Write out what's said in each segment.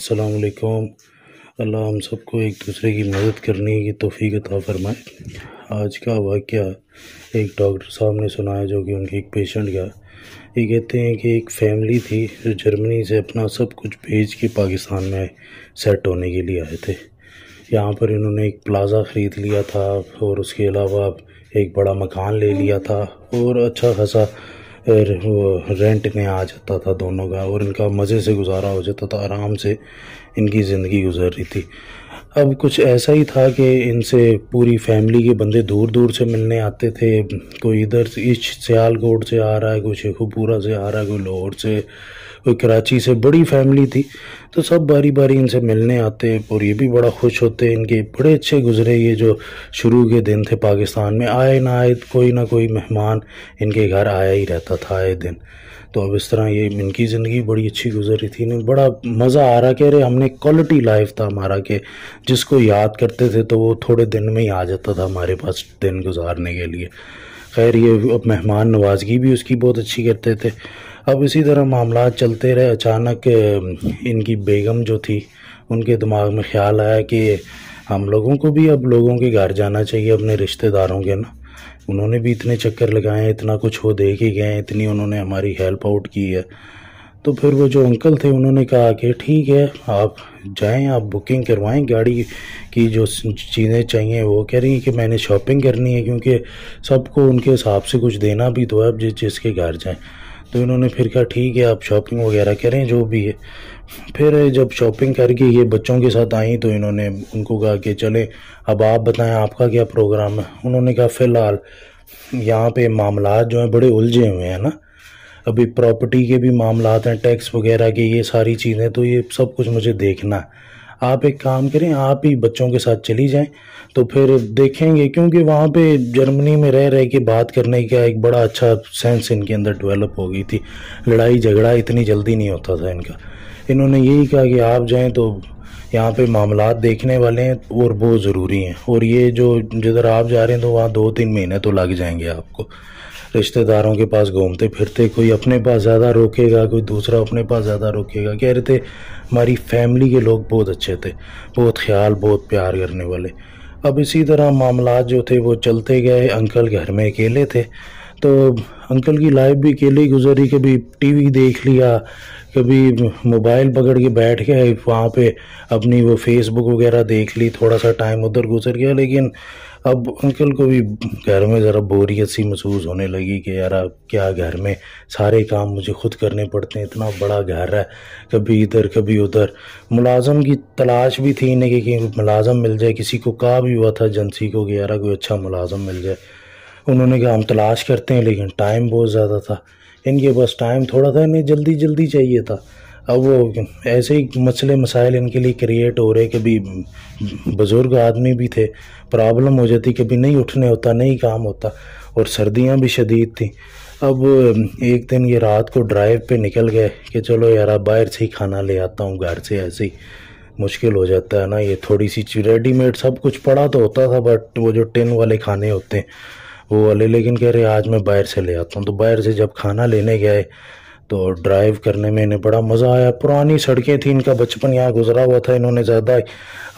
असलकुम अल्लाह हम सबको एक दूसरे की मदद करने की तोफ़ी अता फरमाए आज का वाक्य एक डॉक्टर साहब ने सुनाया जो कि उनके एक पेशेंट का ये कहते हैं कि एक फैमिली थी जो जर्मनी से अपना सब कुछ भेज के पाकिस्तान में सेट होने के लिए आए थे यहाँ पर इन्होंने एक प्लाज़ा ख़रीद लिया था और उसके अलावा एक बड़ा मकान ले लिया था और अच्छा खासा रेंट में आ जाता था दोनों का और इनका मज़े से गुजारा हो जाता था आराम से इनकी ज़िंदगी गुजर रही थी अब कुछ ऐसा ही था कि इनसे पूरी फैमिली के बंदे दूर दूर से मिलने आते थे कोई इधर से इस सियालकोट से आ रहा है कोई शेखुपुरा से आ रहा है कोई लाहौर से कोई कराची से बड़ी फैमिली थी तो सब बारी बारी इनसे मिलने आते हैं और ये भी बड़ा खुश होते हैं इनके बड़े अच्छे गुजरे ये जो शुरू के दिन थे पाकिस्तान में आए ना आए कोई ना कोई मेहमान इनके घर आया ही रहता था आए दिन तो अब इस तरह ये इनकी ज़िंदगी बड़ी अच्छी गुजर रही थी इन्हें बड़ा मज़ा आ रहा कि अरे हमने क्वालिटी लाइफ था हमारा के जिसको याद करते थे तो वो थोड़े दिन में ही आ जाता था हमारे पास दिन गुजारने के लिए खैर ये अब मेहमान नवाजगी भी उसकी बहुत अच्छी करते थे अब इसी तरह मामला चलते रहे अचानक इनकी बेगम जो थी उनके दिमाग में ख्याल आया कि हम लोगों को भी अब लोगों के घर जाना चाहिए अपने रिश्तेदारों के ना उन्होंने भी इतने चक्कर लगाए इतना कुछ वो देख ही गए इतनी उन्होंने हमारी हेल्प आउट की है तो फिर वो जो अंकल थे उन्होंने कहा कि ठीक है आप जाएं आप बुकिंग करवाएं गाड़ी की जो चीज़ें चाहिए वो कह रही हैं कि मैंने शॉपिंग करनी है क्योंकि सबको उनके हिसाब से कुछ देना भी तो है अब जिसके घर जाएं तो इन्होंने फिर कहा ठीक है आप शॉपिंग वगैरह करें जो भी है फिर जब शॉपिंग करके ये बच्चों के साथ आई तो इन्होंने उनको कहा कि चले अब आप बताएं आपका क्या प्रोग्राम है उन्होंने कहा फ़िलहाल यहाँ पे मामला जो हैं बड़े उलझे हुए हैं ना अभी प्रॉपर्टी के भी मामला हैं टैक्स वगैरह के ये सारी चीज़ें तो ये सब कुछ मुझे देखना है आप एक काम करें आप ही बच्चों के साथ चली जाएं तो फिर देखेंगे क्योंकि वहाँ पे जर्मनी में रह रह के बात करने का एक बड़ा अच्छा सेंस इनके अंदर डेवलप हो गई थी लड़ाई झगड़ा इतनी जल्दी नहीं होता था इनका इन्होंने यही कहा कि आप जाएं तो यहाँ पे मामला देखने वाले हैं और बहुत ज़रूरी हैं और ये जो जिधर आप जा रहे हैं तो वहाँ दो तीन महीने तो लग जाएंगे आपको रिश्तेदारों के पास घूमते फिरते कोई अपने पास ज़्यादा रोकेगा कोई दूसरा अपने पास ज़्यादा रोकेगा कह रहे थे हमारी फैमिली के लोग बहुत अच्छे थे बहुत ख्याल बहुत प्यार करने वाले अब इसी तरह मामला जो थे वो चलते गए अंकल घर में अकेले थे तो अंकल की लाइफ भी अकेले गुजरी कभी टीवी देख लिया कभी मोबाइल पकड़ के बैठ गए वहाँ पे अपनी वो फेसबुक वगैरह देख ली थोड़ा सा टाइम उधर गुजर गया लेकिन अब अंकल को भी घर में ज़रा बोरियत सी महसूस होने लगी कि यार अब क्या घर में सारे काम मुझे खुद करने पड़ते हैं इतना बड़ा घर है कभी इधर कभी उधर मुलाजम की तलाश भी थी इन्हें कि मुलाजम मिल जाए किसी को कहा भी हुआ था एजेंसी को कि यार कोई अच्छा मुलाजम मिल जाए उन्होंने कहा हम तलाश करते हैं लेकिन टाइम बहुत ज़्यादा था इनके पास टाइम थोड़ा था इन्हें जल्दी जल्दी चाहिए था अब वो ऐसे ही मसले मसाइल इनके लिए क्रिएट हो रहे कभी बुज़ुर्ग आदमी भी थे प्रॉब्लम हो जाती कभी नहीं उठने होता नहीं काम होता और सर्दियाँ भी शदीद थी अब एक दिन ये रात को ड्राइव पे निकल गए कि चलो यार बाहर से ही खाना ले आता हूँ घर से ऐसे ही मुश्किल हो जाता है ना ये थोड़ी सी रेडीमेड सब कुछ पड़ा तो होता था बट वो जो टिन वाले खाने होते हैं वो वाले लेकिन कह रहे आज मैं बाहर से ले आता हूँ तो बाहर से जब खाना लेने गए तो ड्राइव करने में इन्हें बड़ा मज़ा आया पुरानी सड़कें थी इनका बचपन यहाँ गुजरा हुआ था इन्होंने ज़्यादा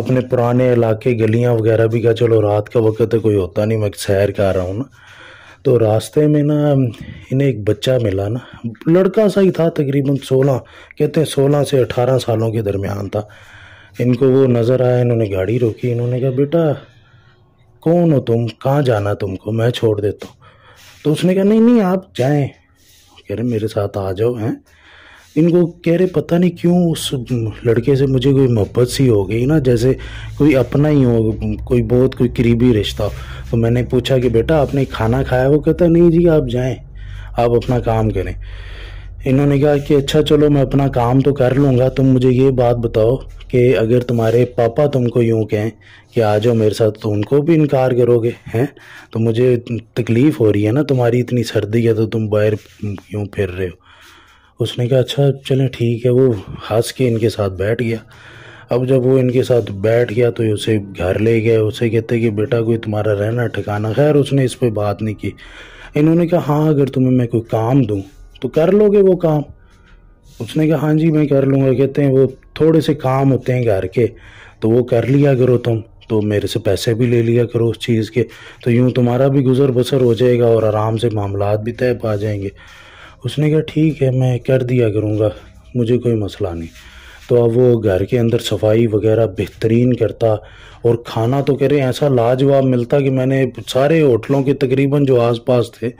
अपने पुराने इलाके गलियाँ वगैरह भी कहा चलो रात का वक्त है कोई होता नहीं मैं सैर का आ रहा हूँ ना तो रास्ते में ना इन्हें एक बच्चा मिला ना लड़का सा ही था तकरीबन सोलह कहते हैं सोलह से अठारह सालों के दरमियान था इनको वो नज़र आया इन्होंने गाड़ी रोकी इन्होंने कहा बेटा कौन हो तुम कहाँ जाना तुमको मैं छोड़ देता हूँ तो उसने कहा नहीं नहीं आप जाएं कह रहे मेरे साथ आ जाओ हैं इनको कह रहे पता नहीं क्यों उस लड़के से मुझे कोई मोहब्बत सी हो गई ना जैसे कोई अपना ही हो कोई बहुत कोई करीबी रिश्ता तो मैंने पूछा कि बेटा आपने खाना खाया वो कहता नहीं जी आप जाएं आप अपना काम करें इन्होंने कहा कि अच्छा चलो मैं अपना काम तो कर लूँगा तुम मुझे ये बात बताओ कि अगर तुम्हारे पापा तुमको यूँ कहें कि आ जाओ मेरे साथ तो उनको भी इनकार करोगे हैं तो मुझे तकलीफ़ हो रही है ना तुम्हारी इतनी सर्दी है तो तुम बाहर यूँ फिर रहे हो उसने कहा अच्छा चलें ठीक है वो हंस के इनके साथ बैठ गया अब जब वो इनके साथ बैठ गया तो उसे घर ले गए उसे कहते कि बेटा कोई तुम्हारा रहना ठिकाना खैर उसने इस पर बात नहीं की इन्होंने कहा हाँ अगर तुम्हें मैं कोई काम दूँ तो कर लोगे वो काम उसने कहा हाँ जी मैं कर लूँगा कहते हैं वो थोड़े से काम होते हैं घर के तो वो कर लिया करो तुम तो मेरे से पैसे भी ले लिया करो उस चीज़ के तो यूँ तुम्हारा भी गुजर बसर हो जाएगा और आराम से मामला भी तय पा जाएंगे उसने कहा ठीक है मैं कर दिया करूँगा मुझे कोई मसला नहीं तो अब वो घर के अंदर सफाई वगैरह बेहतरीन करता और खाना तो कह रहे ऐसा लाजवाब मिलता कि मैंने सारे होटलों के तकरीबन जो आसपास थे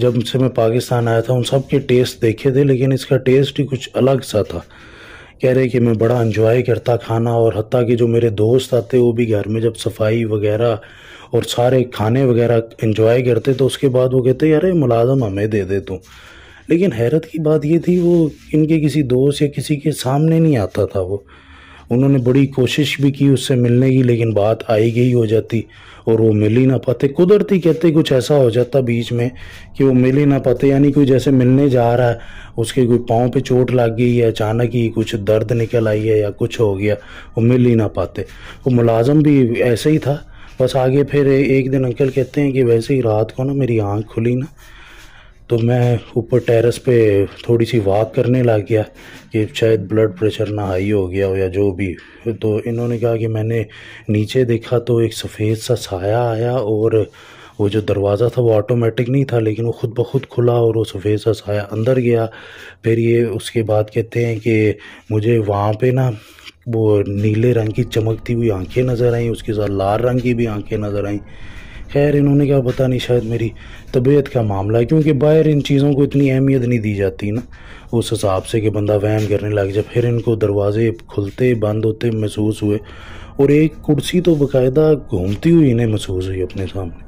जब से मैं पाकिस्तान आया था उन सब के टेस्ट देखे थे लेकिन इसका टेस्ट ही कुछ अलग सा था कह रहे कि मैं बड़ा इन्जॉय करता खाना और हती कि जो मेरे दोस्त आते वो भी घर में जब सफाई वगैरह और सारे खाने वगैरह इन्जॉय करते तो उसके बाद वो कहते यार मुलाजम हमें दे दे तू लेकिन हैरत की बात ये थी वो इनके किसी दोस्त या किसी के सामने नहीं आता था वो उन्होंने बड़ी कोशिश भी की उससे मिलने की लेकिन बात आई गई हो जाती और वो मिल ही ना पाते कुदरती कहते कुछ ऐसा हो जाता बीच में कि वो मिल ही ना पाते यानी कोई जैसे मिलने जा रहा है उसके कोई पाँव पे चोट लग गई है अचानक ही कुछ दर्द निकल आई है या कुछ हो गया वो मिल ही ना पाते वो मुलाजम भी ऐसे ही था बस आगे फिर एक दिन अंकल कहते हैं कि वैसे ही रात को ना मेरी आँख खुली ना तो मैं ऊपर टेरेस पे थोड़ी सी वाक करने लग गया कि शायद ब्लड प्रेशर ना हाई हो गया हो या जो भी तो इन्होंने कहा कि मैंने नीचे देखा तो एक सफ़ेद सा साया आया और वो जो दरवाज़ा था वो ऑटोमेटिक नहीं था लेकिन वो ख़ुद ब खुद खुला और वो सफ़ेद सा साया अंदर गया फिर ये उसके बाद कहते हैं कि मुझे वहाँ पर ना वो नीले रंग की चमकती हुई आँखें नज़र आईं उसके साथ लाल रंग की भी आँखें नज़र आईं खैर इन्होंने क्या पता नहीं शायद मेरी तबीयत का मामला है क्योंकि बाहर इन चीज़ों को इतनी अहमियत नहीं दी जाती ना उस हिसाब से कि बंदा वहम करने लग जाए फिर इनको दरवाजे खुलते बंद होते महसूस हुए और एक कुर्सी तो बाकायदा घूमती हुई इन्हें महसूस हुई अपने सामने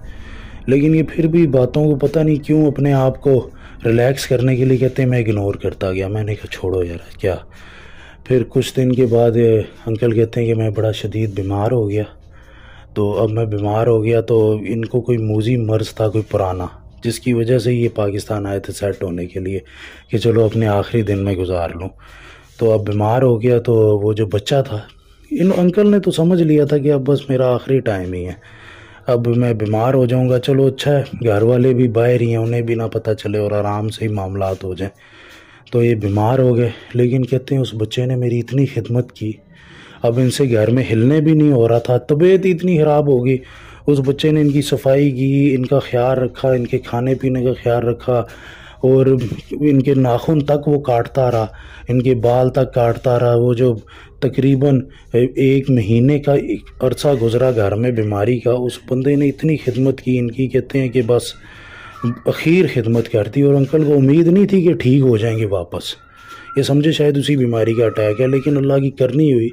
लेकिन ये फिर भी बातों को पता नहीं क्यों अपने आप को रिलैक्स करने के लिए कहते हैं मैं इग्नोर करता गया मैंने कहा छोड़ो यार क्या फिर कुछ दिन के बाद अंकल कहते हैं कि मैं बड़ा शदीद बीमार हो गया तो अब मैं बीमार हो गया तो इनको कोई मोजी मर्ज था कोई पुराना जिसकी वजह से ये पाकिस्तान आए थे सेट होने के लिए कि चलो अपने आखिरी दिन में गुजार लूँ तो अब बीमार हो गया तो वो जो बच्चा था इन अंकल ने तो समझ लिया था कि अब बस मेरा आखिरी टाइम ही है अब मैं बीमार हो जाऊंगा चलो अच्छा है घर वाले भी बाहर ही हैं उन्हें भी ना पता चले और आराम से ही मामला हो जाएं तो ये बीमार हो गए लेकिन कहते हैं उस बच्चे ने मेरी इतनी खिदमत की अब इनसे घर में हिलने भी नहीं हो रहा था तबीयत इतनी ख़राब हो गई उस बच्चे ने इनकी सफाई की इनका ख्याल रखा इनके खाने पीने का ख्याल रखा और इनके नाखून तक वो काटता रहा इनके बाल तक काटता रहा वो जो तकरीबन एक महीने का एक अरसा गुज़रा घर में बीमारी का उस बंदे ने इतनी खिदमत की इनकी कहते हैं कि बस अखीर खिदमत करती और अंकल को उम्मीद नहीं थी कि ठीक हो जाएंगे वापस ये समझे शायद उसी बीमारी का अटैक है लेकिन अल्लाह की करनी हुई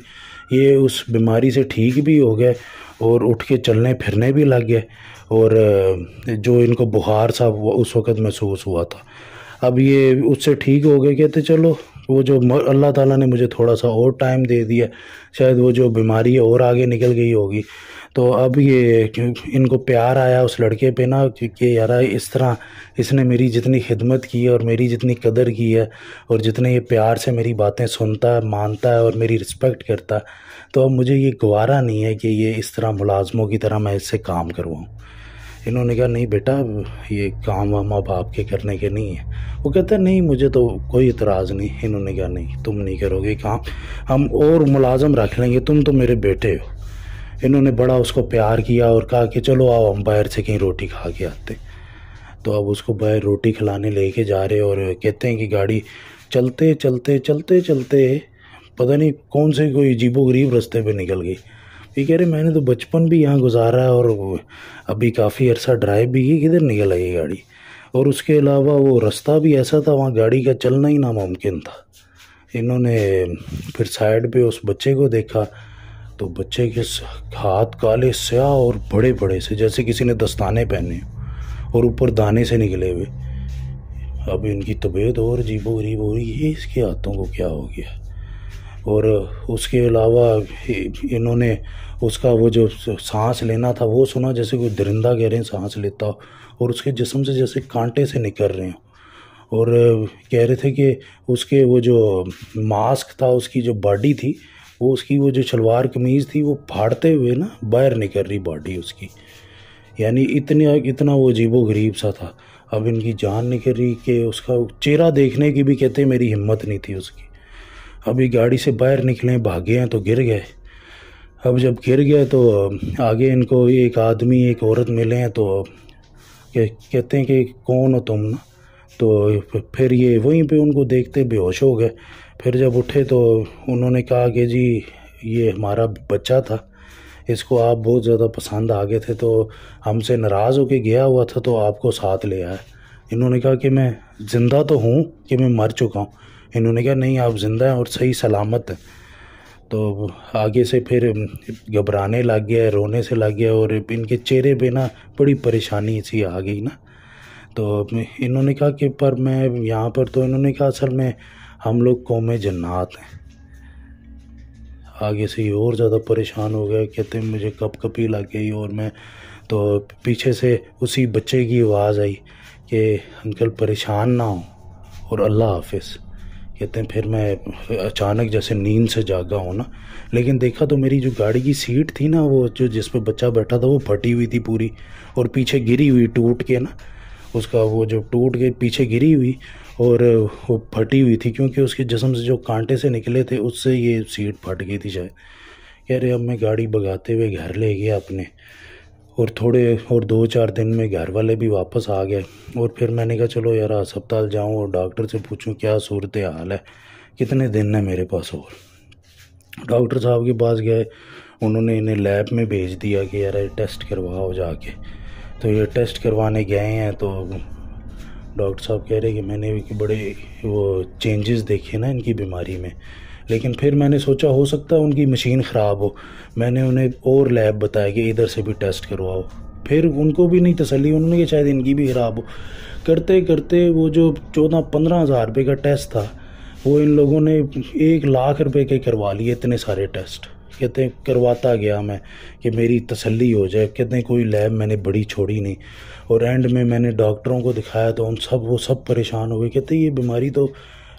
ये उस बीमारी से ठीक भी हो गए और उठ के चलने फिरने भी लग गए और जो इनको बुखार सा उस वक़्त महसूस हुआ था अब ये उससे ठीक हो गए कहते तो चलो वो जो अल्लाह ताला ने मुझे थोड़ा सा और टाइम दे दिया शायद वो जो बीमारी है और आगे निकल गई होगी तो अब ये इनको प्यार आया उस लड़के पे ना कि यार इस तरह इसने मेरी जितनी खिदमत की है और मेरी जितनी कदर की है और जितने ये प्यार से मेरी बातें सुनता है मानता है और मेरी रिस्पेक्ट करता है तो अब मुझे ये गवारा नहीं है कि ये इस तरह मुलाजमों की तरह मैं इससे काम करवाऊँ इन्होंने कहा नहीं बेटा ये काम वाम अब आपके करने के नहीं है वो कहता नहीं मुझे तो कोई इतराज़ नहीं इन्होंने कहा नहीं तुम नहीं करोगे काम हम और मुलाजम रख लेंगे तुम तो मेरे बेटे हो इन्होंने बड़ा उसको प्यार किया और कहा कि चलो आओ हम बाहर से कहीं रोटी खा के आते तो अब उसको बाहर रोटी खिलाने लेके जा रहे और कहते हैं कि गाड़ी चलते चलते चलते चलते पता नहीं कौन से कोई अजीबो गरीब रस्ते पर निकल गई ये कह रहे मैंने तो बचपन भी यहाँ गुजारा है और अभी काफ़ी अरसा ड्राइव भी की किधर निकल आई गाड़ी और उसके अलावा वो रास्ता भी ऐसा था वहाँ गाड़ी का चलना ही नामुमकिन था इन्होंने फिर साइड पे उस बच्चे को देखा तो बच्चे के हाथ काले स्या और बड़े बड़े से जैसे किसी ने दस्ताने पहने और ऊपर दाने से निकले हुए अब इनकी तबीयत और जीबो गरीब हो रही है इसके हाथों को क्या हो गया और उसके अलावा इन्होंने उसका वो जो सांस लेना था वो सुना जैसे कोई दरिंदा कह रहे हैं सांस लेता हो और उसके जिसम से जैसे कांटे से निकल रहे हो और कह रहे थे कि उसके वो जो मास्क था उसकी जो बॉडी थी वो उसकी वो जो शलवार कमीज़ थी वो फाड़ते हुए ना बाहर निकल रही बॉडी उसकी यानी इतने इतना वो अजीबो गरीब सा था अब इनकी जान निकल रही कि उसका चेहरा देखने की भी कहते मेरी हिम्मत नहीं थी उसकी अभी गाड़ी से बाहर निकले भागे हैं तो गिर गए अब जब गिर गए तो आगे इनको एक आदमी एक औरत मिले हैं तो कहते हैं कि कौन हो तुम ना तो फिर ये वहीं पे उनको देखते बेहोश हो गए फिर जब उठे तो उन्होंने कहा कि जी ये हमारा बच्चा था इसको आप बहुत ज़्यादा पसंद आ गए थे तो हमसे नाराज़ होके गया हुआ था तो आपको साथ ले आया इन्होंने कहा कि मैं ज़िंदा तो हूँ कि मैं मर चुका हूँ इन्होंने कहा नहीं आप ज़िंदा हैं और सही सलामत हैं तो आगे से फिर घबराने लग गया रोने से लग गया और इनके चेहरे पर ना बड़ी परेशानी सी आ गई ना तो इन्होंने कहा कि पर मैं यहाँ पर तो इन्होंने कहा असल में हम लोग कौम जन्नात हैं आगे से और ज़्यादा परेशान हो गया कहते मुझे कप कपी लग गई और मैं तो पीछे से उसी बच्चे की आवाज़ आई कि अंकल परेशान ना हो और अल्लाह हाफिज़ कहते हैं तो फिर मैं अचानक जैसे नींद से जागा हूँ ना लेकिन देखा तो मेरी जो गाड़ी की सीट थी ना वो जो जिस पर बच्चा बैठा था वो फटी हुई थी पूरी और पीछे गिरी हुई टूट के ना उसका वो जो टूट के पीछे गिरी हुई और वो फटी हुई थी क्योंकि उसके जिसम से जो कांटे से निकले थे उससे ये सीट फट गई थी शायद कह रहे अब मैं गाड़ी भगाते हुए घर ले गया अपने और थोड़े और दो चार दिन में घर वाले भी वापस आ गए और फिर मैंने कहा चलो यार अस्पताल जाऊँ और डॉक्टर से पूछूँ क्या सूरत हाल है कितने दिन है मेरे पास और डॉक्टर साहब के पास गए उन्होंने इन्हें लैब में भेज दिया कि यार टेस्ट करवाओ जाके तो ये टेस्ट करवाने गए हैं तो डॉक्टर साहब कह रहे कि मैंने कि बड़े वो चेंजेस देखे ना इनकी बीमारी में लेकिन फिर मैंने सोचा हो सकता है उनकी मशीन ख़राब हो मैंने उन्हें और लैब बताया कि इधर से भी टेस्ट करवाओ फिर उनको भी नहीं तसली उन्होंने कि शायद इनकी भी ख़राब हो करते करते वो जो चौदह पंद्रह हज़ार रुपये का टेस्ट था वो इन लोगों ने एक लाख रुपए के करवा लिए इतने सारे टेस्ट कहते हैं करवाता गया मैं कि मेरी तसल्ली हो जाए कहते हैं कोई लैब मैंने बड़ी छोड़ी नहीं और एंड में मैंने डॉक्टरों को दिखाया तो उन सब वो सब परेशान हो गए कहते ये बीमारी तो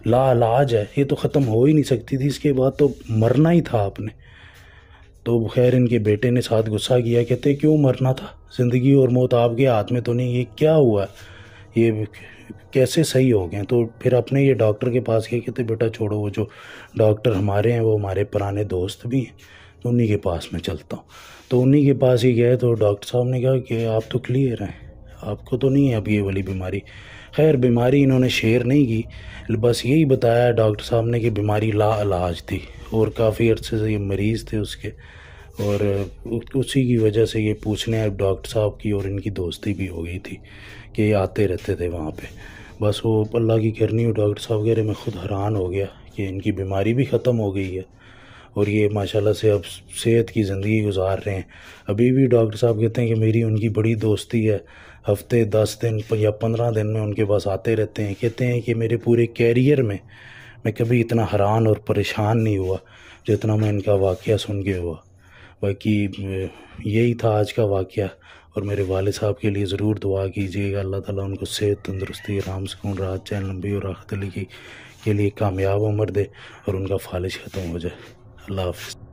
इलाज है ये तो ख़त्म हो ही नहीं सकती थी इसके बाद तो मरना ही था आपने तो खैर इनके बेटे ने साथ गुस्सा किया कहते क्यों मरना था ज़िंदगी और मौत आपके हाथ में तो नहीं ये क्या हुआ ये कैसे सही हो गए तो फिर अपने ये डॉक्टर के पास गए कहते बेटा छोड़ो वो जो डॉक्टर हमारे हैं वो हमारे पुराने दोस्त भी हैं तो उन्हीं के पास मैं चलता हूँ तो उन्हीं के पास ही गए तो डॉक्टर साहब ने कहा कि आप तो क्लियर हैं आपको तो नहीं है अब ये वाली बीमारी खैर बीमारी इन्होंने शेयर नहीं की बस यही बताया डॉक्टर साहब ने कि बीमारी ला इलाज थी और काफ़ी अर्से से ये मरीज़ थे उसके और उसी की वजह से ये पूछने डॉक्टर साहब की और इनकी दोस्ती भी हो गई थी कि ये आते रहते थे वहाँ पे बस वो अल्लाह की करनी हो डॉक्टर साहब कह रहे मैं खुद हैरान हो गया कि इनकी बीमारी भी ख़त्म हो गई है और ये माशाल्लाह से अब सेहत की ज़िंदगी गुजार रहे हैं अभी भी डॉक्टर साहब कहते हैं कि मेरी उनकी बड़ी दोस्ती है हफ्ते दस दिन या पंद्रह दिन में उनके पास आते रहते हैं कहते हैं कि मेरे पूरे कैरियर में मैं कभी इतना हैरान और परेशान नहीं हुआ जितना मैं इनका वाक़ सुन के हुआ बाकी यही था आज का वाक़ और मेरे वाले साहब के लिए ज़रूर दुआ कीजिएगा अल्लाह ताला उनको सेहत तंदुरुस्ती आराम सुकून रात चैन लंबी और राहत अली की के लिए कामयाब उम्र दे और उनका फालिश ख़त्म हो जाए love